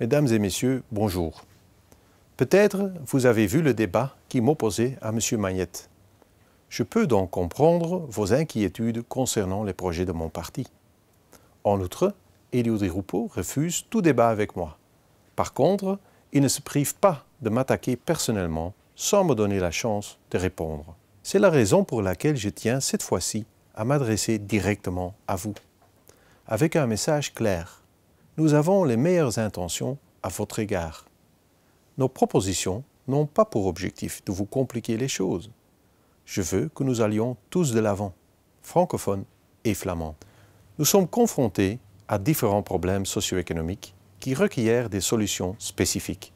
Mesdames et Messieurs, bonjour. Peut-être vous avez vu le débat qui m'opposait à M. Magnette. Je peux donc comprendre vos inquiétudes concernant les projets de mon parti. En outre, Elio Roupeau refuse tout débat avec moi. Par contre, il ne se prive pas de m'attaquer personnellement sans me donner la chance de répondre. C'est la raison pour laquelle je tiens cette fois-ci à m'adresser directement à vous, avec un message clair nous avons les meilleures intentions à votre égard. Nos propositions n'ont pas pour objectif de vous compliquer les choses. Je veux que nous allions tous de l'avant, francophones et flamands. Nous sommes confrontés à différents problèmes socio-économiques qui requièrent des solutions spécifiques.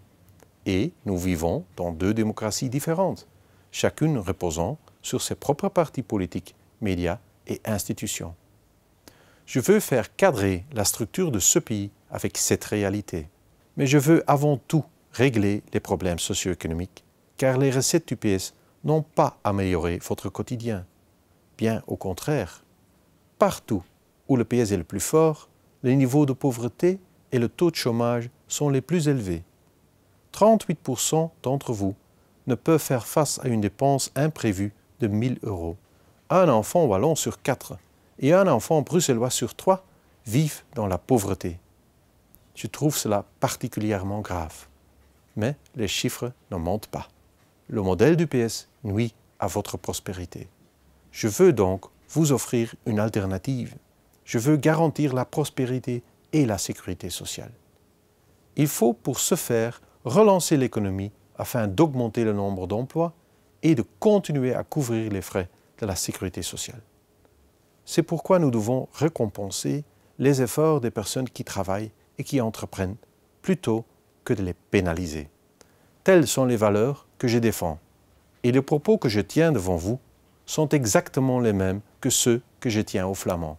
Et nous vivons dans deux démocraties différentes, chacune reposant sur ses propres partis politiques, médias et institutions. Je veux faire cadrer la structure de ce pays avec cette réalité. Mais je veux avant tout régler les problèmes socio-économiques, car les recettes du PS n'ont pas amélioré votre quotidien. Bien au contraire. Partout où le PS est le plus fort, les niveaux de pauvreté et le taux de chômage sont les plus élevés. 38% d'entre vous ne peuvent faire face à une dépense imprévue de 1000 euros. Un enfant wallon sur quatre et un enfant bruxellois sur trois vivent dans la pauvreté. Je trouve cela particulièrement grave. Mais les chiffres ne mentent pas. Le modèle du PS nuit à votre prospérité. Je veux donc vous offrir une alternative. Je veux garantir la prospérité et la sécurité sociale. Il faut pour ce faire relancer l'économie afin d'augmenter le nombre d'emplois et de continuer à couvrir les frais de la sécurité sociale. C'est pourquoi nous devons récompenser les efforts des personnes qui travaillent et qui entreprennent, plutôt que de les pénaliser. Telles sont les valeurs que je défends. Et les propos que je tiens devant vous sont exactement les mêmes que ceux que je tiens aux Flamands.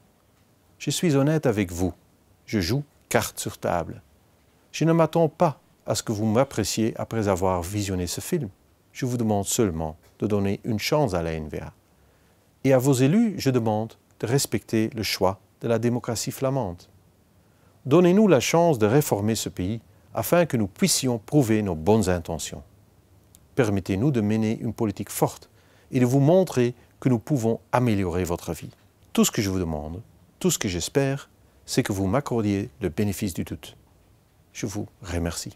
Je suis honnête avec vous. Je joue carte sur table. Je ne m'attends pas à ce que vous m'appréciez après avoir visionné ce film. Je vous demande seulement de donner une chance à la NVA. Et à vos élus, je demande de respecter le choix de la démocratie flamande. Donnez-nous la chance de réformer ce pays afin que nous puissions prouver nos bonnes intentions. Permettez-nous de mener une politique forte et de vous montrer que nous pouvons améliorer votre vie. Tout ce que je vous demande, tout ce que j'espère, c'est que vous m'accordiez le bénéfice du doute. Je vous remercie.